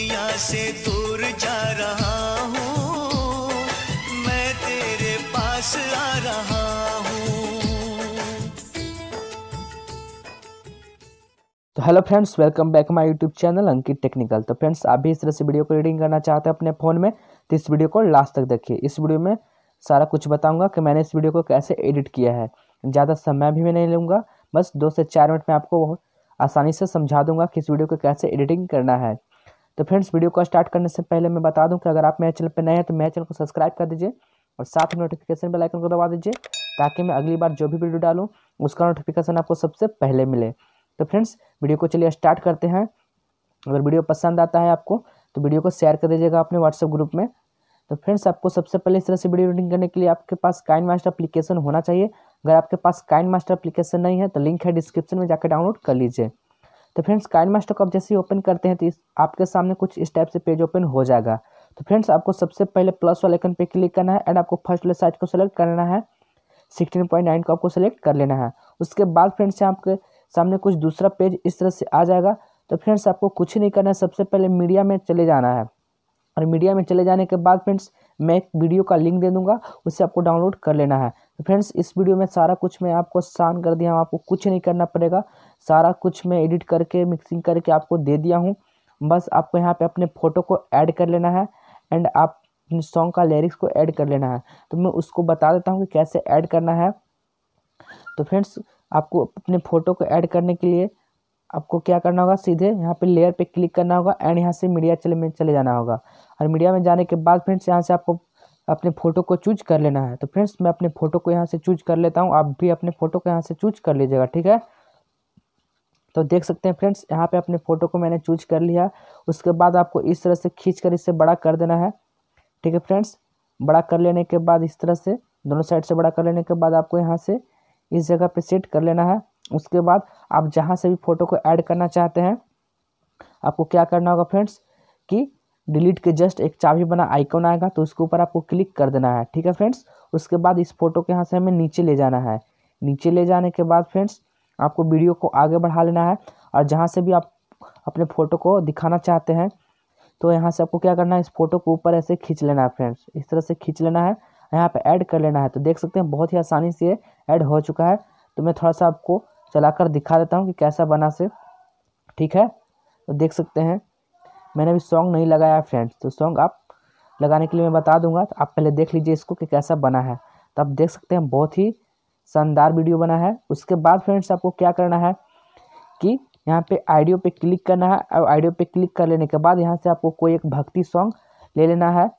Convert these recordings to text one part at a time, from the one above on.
दुनिया से दूर जा रहा हूँ मैं तेरे पास आ रहा तो hello friends welcome back my YouTube channel Ankit technical तो फ्रेंड्स आप भी इस तरह से वीडियो को रीडिंग करना चाहते हैं अपने फ़ोन में तो इस वीडियो को लास्ट तक देखिए इस वीडियो में सारा कुछ बताऊंगा कि मैंने इस वीडियो को कैसे एडिट किया है ज़्यादा समय भी मैं नहीं लूँगा बस दो से चार मिनट में आपको आसानी से समझा दूंगा कि इस वीडियो को कैसे एडिटिंग करना है तो फ्रेंड्स वीडियो को स्टार्ट करने से पहले मैं बता दूं कि अगर आप मेरे चैनल पर नए हैं तो मेरे चैनल को सब्सक्राइब कर दीजिए और साथ में नोटिफिकेशन बेल आइकन को दबा दीजिए ताकि मैं अगली बार जो भी वीडियो डालूँ उसका नोटिफिकेशन आपको सबसे पहले मिले तो फ्रेंड्स वीडियो को चलिए स्टार्ट करते हैं अगर वीडियो पसंद आता है आपको तो वीडियो को शेयर कर दीजिएगा अपने व्हाट्सएप ग्रुप में तो फ्रेंड्स आपको सबसे पहले इस तरह से वीडियो एडिटिंग करने के लिए आपके पास काइन मास्टर अप्लीकेशन होना चाहिए अगर आपके पास काइन मास्टर अप्लीकेशन नहीं है तो लिंक है डिस्क्रिप्शन में जाकर डाउनलोड कर लीजिए तो फ्रेंड्स काइंड मास्टर को आप जैसे ही ओपन करते हैं तो इस आपके सामने कुछ इस टाइप से पेज ओपन हो जाएगा तो फ्रेंड्स आपको सबसे पहले प्लस वाले आइकन पे क्लिक करना है एंड आपको फर्स्ट वाले साइज को सेलेक्ट करना है सिक्सटीन पॉइंट नाइन को आपको सेलेक्ट कर लेना है उसके बाद फ्रेंड्स यहाँ आपके सामने कुछ दूसरा पेज इस तरह से आ जाएगा तो फ्रेंड्स आपको कुछ नहीं करना है सबसे पहले मीडिया में चले जाना है और मीडिया में चले जाने के बाद फ्रेंड्स मैं एक वीडियो का लिंक दे दूंगा उसे आपको डाउनलोड कर लेना है तो फ्रेंड्स इस वीडियो में सारा कुछ मैं आपको आसान कर दिया हूँ आपको कुछ नहीं करना पड़ेगा सारा कुछ मैं एडिट करके मिक्सिंग करके आपको दे दिया हूँ बस आपको यहाँ पे अपने फ़ोटो को ऐड कर लेना है एंड आप सॉन्ग का लिरिक्स को ऐड कर लेना है तो मैं उसको बता देता हूँ कि कैसे ऐड करना है तो फ्रेंड्स आपको अपने फ़ोटो को ऐड करने के लिए आपको क्या करना होगा सीधे यहाँ पे लेयर पे क्लिक करना होगा एंड यहाँ से मीडिया चले में चले जाना होगा और मीडिया में जाने के बाद फ्रेंड्स यहाँ से आपको अपने फ़ोटो को चूज कर लेना है तो फ्रेंड्स मैं अपने फ़ोटो को यहाँ से चूज कर लेता हूँ आप भी अपने फ़ोटो को यहाँ से चूज कर लीजिएगा ठीक है तो देख सकते हैं फ्रेंड्स यहाँ पे अपने फ़ोटो को मैंने चूज कर लिया उसके बाद आपको इस तरह से खींच कर इसे बड़ा कर देना है ठीक है फ्रेंड्स बड़ा कर लेने के बाद इस तरह से दोनों साइड से बड़ा कर लेने के बाद आपको यहाँ से इस जगह पे सेट कर लेना है उसके बाद आप जहाँ से भी फ़ोटो को ऐड करना चाहते हैं आपको क्या करना होगा फ्रेंड्स कि डिलीट के जस्ट एक चाबी बना आइकॉन आएगा तो उसके ऊपर आपको क्लिक कर देना है ठीक है फ्रेंड्स उसके बाद इस फोटो के यहाँ से हमें नीचे ले जाना है नीचे ले जाने के बाद फ्रेंड्स आपको वीडियो को आगे बढ़ा लेना है और जहाँ से भी आप अपने फ़ोटो को दिखाना चाहते हैं तो यहाँ से आपको क्या करना है इस फोटो को ऊपर ऐसे खींच लेना है फ्रेंड्स इस तरह से खींच लेना है यहाँ पे ऐड कर लेना है तो देख सकते हैं बहुत ही आसानी से ऐड हो चुका है तो मैं थोड़ा सा आपको चलाकर दिखा देता हूँ कि कैसा बना से ठीक है तो देख सकते हैं मैंने अभी सॉन्ग नहीं लगाया फ्रेंड्स तो सॉन्ग आप लगाने के लिए मैं बता दूंगा तो आप पहले देख लीजिए इसको कि कैसा बना है तो आप देख सकते हैं बहुत ही शानदार वीडियो बना है उसके बाद फ्रेंड्स आपको क्या करना है कि यहाँ पे आइडियो पे क्लिक करना है और आइडियो पे क्लिक कर लेने के बाद यहाँ से आपको कोई एक भक्ति सॉन्ग ले लेना है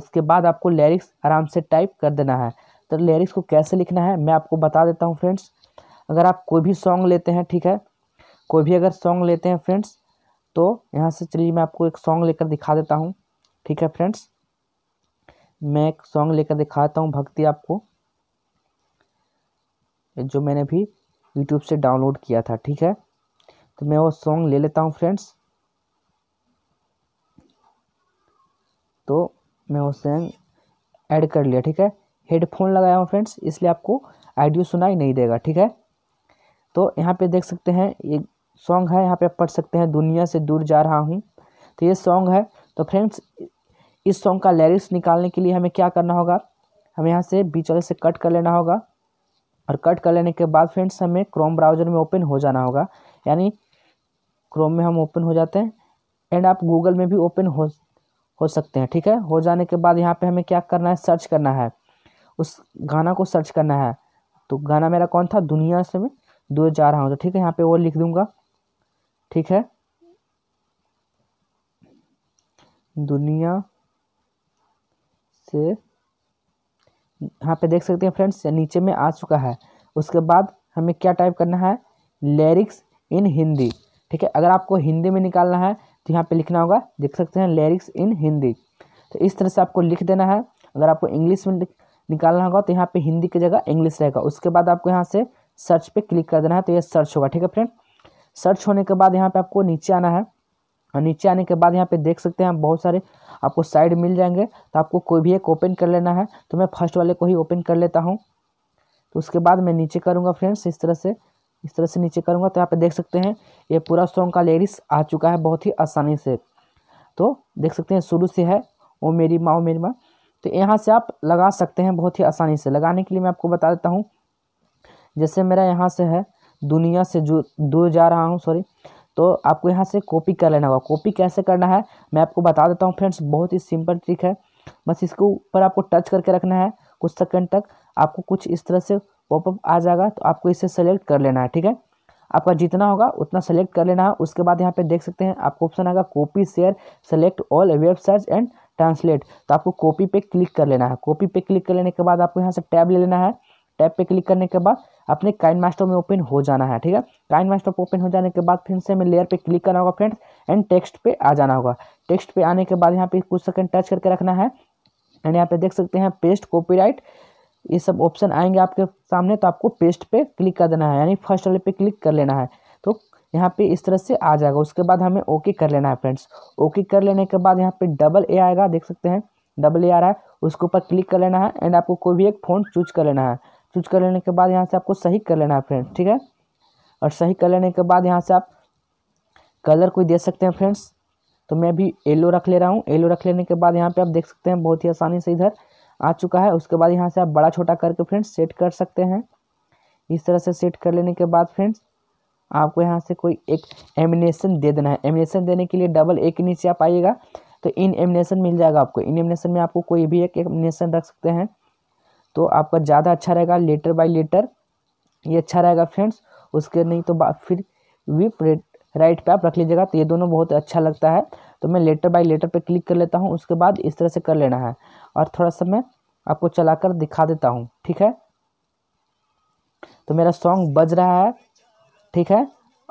उसके बाद आपको लिरिक्स आराम से टाइप कर देना है तो लिरिक्स को कैसे लिखना है मैं आपको बता देता हूँ फ्रेंड्स अगर आप कोई भी सॉन्ग लेते हैं ठीक है कोई भी अगर सॉन्ग लेते हैं फ्रेंड्स तो यहाँ से चलिए मैं आपको एक सॉन्ग लेकर दिखा देता हूँ ठीक है फ्रेंड्स मैं एक सॉन्ग लेकर दिखाता हूँ भक्ति आपको जो मैंने भी यूट्यूब से डाउनलोड किया था ठीक है तो मैं वो सॉन्ग ले लेता हूँ फ्रेंड्स तो मैं वो सॉन्ग ऐड कर लिया ठीक है हेडफोन लगाया हूँ फ्रेंड्स इसलिए आपको आइडियो सुनाई नहीं देगा ठीक है तो यहाँ पे देख सकते हैं ये सॉन्ग है यहाँ पे आप पढ़ सकते हैं दुनिया से दूर जा रहा हूँ तो ये सॉन्ग है तो फ्रेंड्स इस सॉन्ग का लैरिक्स निकालने के लिए हमें क्या करना होगा हमें यहाँ से बीच वाले से कट कर लेना होगा और कट कर लेने के बाद फ्रेंड्स हमें क्रोम ब्राउज़र में ओपन हो जाना होगा यानी क्रोम में हम ओपन हो जाते हैं एंड आप गूगल में भी ओपन हो हो सकते हैं ठीक है हो जाने के बाद यहाँ पे हमें क्या करना है सर्च करना है उस गाना को सर्च करना है तो गाना मेरा कौन था दुनिया से मैं दूर जा रहा हूँ तो ठीक है यहाँ पे वो लिख दूंगा ठीक है दुनिया से यहाँ पे देख सकते हैं फ्रेंड्स नीचे में आ चुका है उसके बाद हमें क्या टाइप करना है लिरिक्स इन हिंदी ठीक है अगर आपको हिंदी में निकालना है तो यहाँ पे लिखना होगा देख सकते हैं लिरिक्स इन हिंदी तो इस तरह से आपको लिख देना है अगर आपको इंग्लिश में निकालना होगा तो यहाँ पर हिंदी की जगह इंग्लिश रहेगा उसके बाद आपको यहाँ से सर्च पर क्लिक कर देना है तो यह सर्च होगा ठीक है फ्रेंड सर्च होने के बाद यहाँ पर आपको नीचे आना है और नीचे आने के बाद यहाँ पे देख सकते हैं बहुत सारे आपको साइड मिल जाएंगे तो आपको कोई भी एक ओपन कर लेना है तो मैं फर्स्ट वाले को ही ओपन कर लेता हूँ तो उसके बाद मैं नीचे करूँगा फ्रेंड्स इस तरह से इस तरह से नीचे करूँगा तो यहाँ पे देख सकते हैं ये पूरा सॉन्ग का लेरिस आ चुका है बहुत ही आसानी से तो देख सकते हैं शुरू से है ओ मेरी माँ ओ मेरी माँ तो यहाँ से आप लगा सकते हैं बहुत ही आसानी से लगाने के लिए मैं आपको बता देता हूँ जैसे मेरा यहाँ से है दुनिया से जो दूर जा रहा हूँ सॉरी तो आपको यहाँ से कॉपी कर लेना होगा कॉपी कैसे करना है मैं आपको बता देता हूँ फ्रेंड्स बहुत ही सिंपल ट्रिक है बस इसके ऊपर आपको टच करके रखना है कुछ सेकंड तक आपको कुछ इस तरह से पॉपअप आ जाएगा तो आपको इसे सेलेक्ट कर लेना है ठीक है आपका जितना होगा उतना सेलेक्ट कर लेना है उसके बाद यहाँ पे देख सकते हैं आपको ऑप्शन आएगा copy share select all websites and translate तो आपको कॉपी पे क्लिक कर लेना है कॉपी पे क्लिक कर लेने के बाद आपको यहाँ से टैब ले लेना है टैब पे क्लिक करने के बाद अपने काइन मास्टर में ओपन हो जाना है ठीक है काइन मास्टर पर ओपन हो जाने के बाद फिर से हमें लेयर पे क्लिक करना होगा फ्रेंड्स एंड टेक्स्ट पे आ जाना होगा टेक्स्ट पे आने के बाद यहाँ पे कुछ सेकंड टच करके रखना है एंड यहाँ पे देख सकते हैं पेस्ट कॉपीराइट ये सब ऑप्शन आएंगे आपके सामने तो आपको पेस्ट पे क्लिक कर देना है यानी फर्स्ट वाले पे क्लिक कर लेना है तो यहाँ पे इस तरह से आ जाएगा उसके बाद हमें ओके कर लेना है फ्रेंड्स ओके कर लेने के बाद यहाँ पे डबल ए आएगा देख सकते हैं डबल ए आ रहा है उसके ऊपर क्लिक कर लेना है एंड आपको कोई भी एक फ़ोन चूज कर लेना है चूज कर लेने के बाद यहाँ से आपको सही कर लेना है फ्रेंड ठीक है और सही कर लेने के बाद यहाँ से आप कलर कोई दे सकते हैं फ्रेंड्स तो मैं भी येलो रख ले रहा हूँ येलो रख लेने के बाद यहाँ पे आप देख सकते हैं बहुत ही आसानी से इधर आ चुका है उसके बाद यहाँ से आप बड़ा छोटा करके फ्रेंड्स सेट कर सकते हैं इस तरह से सेट कर लेने के बाद फ्रेंड्स आपको यहाँ से कोई एक एमिनेशन दे देना है एमिनेशन देने के लिए डबल एक नीचे आप आइएगा तो इन एमिनेशन मिल जाएगा आपको इन एमिनेशन में आपको कोई भी एक एमिनेशन रख सकते हैं तो आपका ज़्यादा अच्छा रहेगा लेटर बाई लेटर ये अच्छा रहेगा फ्रेंड्स उसके नहीं तो फिर वीप राइट पे आप रख लीजिएगा तो ये दोनों बहुत अच्छा लगता है तो मैं लेटर बाय लेटर पे क्लिक कर लेता हूँ उसके बाद इस तरह से कर लेना है और थोड़ा सा मैं आपको चलाकर दिखा देता हूँ ठीक है तो मेरा सॉन्ग बज रहा है ठीक है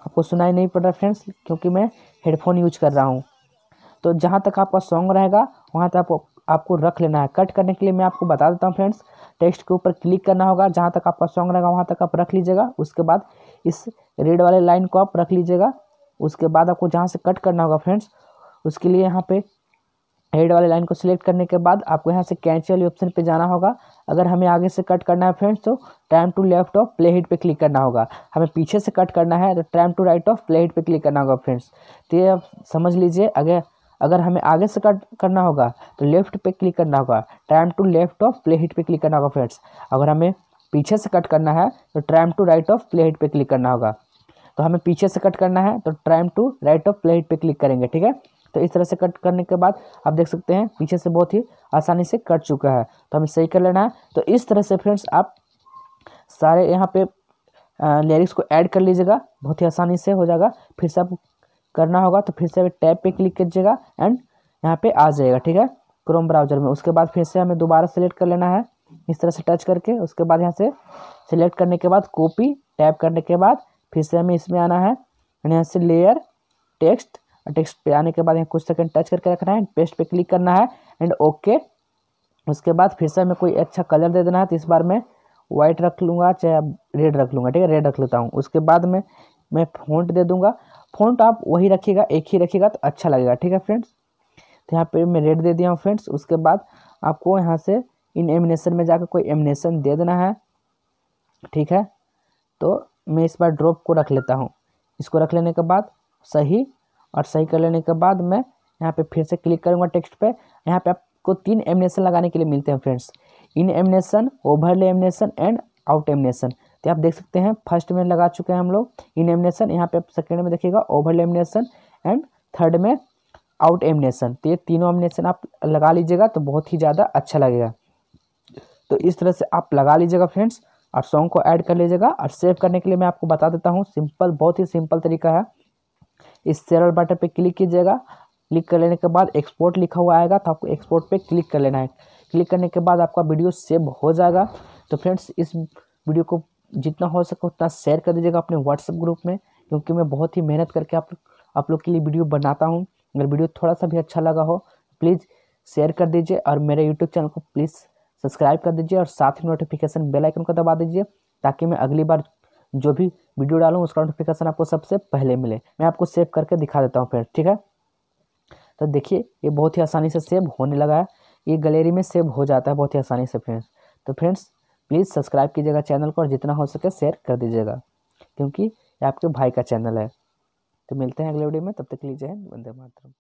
आपको सुनाई नहीं पड़ रहा फ्रेंड्स क्योंकि मैं हेडफोन यूज कर रहा हूँ तो जहाँ तक आपका सॉन्ग रहेगा वहाँ तक आपको आपको रख लेना है कट करने के लिए मैं आपको बता देता हूँ फ्रेंड्स टेक्स्ट के ऊपर क्लिक करना होगा जहाँ तक आपका सॉन्ग रहेगा वहाँ तक आप रख लीजिएगा उसके बाद इस रेड वाले लाइन को आप रख लीजिएगा उसके बाद आपको जहाँ से कट करना होगा फ्रेंड्स उसके लिए यहाँ पे हेड वाले लाइन को सिलेक्ट करने के बाद आपको यहाँ से कैंची वाले ऑप्शन पे जाना होगा अगर हमें आगे से कट करना है फ्रेंड्स तो time to left of play head पे क्लिक करना होगा हमें पीछे से कट करना है तो time to right of play head पर क्लिक करना होगा फ्रेंड्स तो ये आप समझ लीजिए अगर अगर हमें आगे से कट करना होगा तो लेफ्ट पे क्लिक करना होगा trim to left of play head पर क्लिक करना होगा फ्रेंड्स अगर हमें पीछे से कट करना है तो trim to right of play head पर क्लिक करना होगा तो हमें पीछे से कट करना है तो trim to right of play head पर क्लिक करेंगे ठीक है तो इस तरह से कट करने के बाद आप देख सकते हैं पीछे से बहुत ही आसानी से कट चुका है तो हमें सही कर लेना है तो इस तरह से फ्रेंड्स आप सारे यहाँ पे लिरिक्स को ऐड कर लीजिएगा बहुत ही आसानी से हो जाएगा फिर से आप करना होगा तो फिर से टैब पे क्लिक कीजिएगा एंड यहाँ पे आ जाएगा ठीक है क्रोम ब्राउजर में उसके बाद फिर से हमें दोबारा सेलेक्ट कर लेना है इस तरह से टच करके उसके बाद यहाँ से सिलेक्ट करने के बाद कॉपी टैप करने के बाद फिर से हमें इसमें आना है यहाँ से लेयर टेक्स्ट टेक्स्ट पे आने के बाद यहाँ कुछ सेकंड टच करके रखना है एंड पेस्ट पे क्लिक करना है एंड ओके उसके बाद फिर से हमें कोई अच्छा कलर दे देना है तो इस बार मैं वाइट रख लूँगा चाहे रेड रख लूँगा ठीक है रेड रख लेता हूँ उसके बाद में मैं फोन दे दूँगा फ़ॉन्ट आप वही रखिएगा एक ही रखिएगा तो अच्छा लगेगा ठीक है फ्रेंड्स तो यहाँ पे मैं रेड दे दिया हूँ फ्रेंड्स उसके बाद आपको यहाँ से इन एमिनेशन में जाकर कोई एमिनेशन दे देना है ठीक है तो मैं इस बार ड्रॉप को रख लेता हूँ इसको रख लेने के बाद सही और सही कर लेने के बाद मैं यहाँ पे फिर से क्लिक करूँगा टेक्स्ट पे यहाँ पे आपको तीन एमिनेशन लगाने के लिए मिलते हैं friends in animation overlay animation and out animation तो आप देख सकते हैं फर्स्ट में लगा चुके हैं हम लोग इन एमिनेशन यहाँ पे आप सेकेंड में देखिएगा ओवर लेमिनेशन एंड थर्ड में आउट एमिनेशन तो ये तीनों एमिनेशन आप लगा लीजिएगा तो बहुत ही ज़्यादा अच्छा लगेगा तो इस तरह से आप लगा लीजिएगा फ्रेंड्स और सॉन्ग को ऐड कर लीजिएगा और सेव करने के लिए मैं आपको बता देता हूँ सिंपल बहुत ही सिंपल तरीका है इस सेरल बटन पर क्लिक कीजिएगा क्लिक कर लेने के बाद एक्सपोर्ट लिखा हुआ आएगा तो आपको एक्सपोर्ट पर क्लिक कर लेना है क्लिक करने के बाद आपका वीडियो सेव हो जाएगा तो फ्रेंड्स इस वीडियो को जितना हो सके उतना शेयर कर दीजिएगा अपने व्हाट्सएप ग्रुप में क्योंकि मैं बहुत ही मेहनत करके आप आप लोग के लिए वीडियो बनाता हूँ अगर वीडियो थोड़ा सा भी अच्छा लगा हो प्लीज़ शेयर कर दीजिए और मेरे यूट्यूब चैनल को प्लीज़ सब्सक्राइब कर दीजिए और साथ ही नोटिफिकेशन बेल आइकन को दबा दीजिए ताकि मैं अगली बार जो भी वीडियो डालूँ उसका नोटिफिकेशन आपको सबसे पहले मिले मैं आपको सेव करके दिखा देता हूँ फिर ठीक है तो देखिए ये बहुत ही आसानी से सेव होने लगा है ये गलेरी में सेव हो जाता है बहुत ही आसानी से फ्रेंड्स तो फ्रेंड्स प्लीज़ सब्सक्राइब कीजिएगा चैनल को और जितना हो सके शेयर कर दीजिएगा क्योंकि ये आपके भाई का चैनल है तो मिलते हैं अगले वीडियो में तब तक लीजिए वंदे मातरम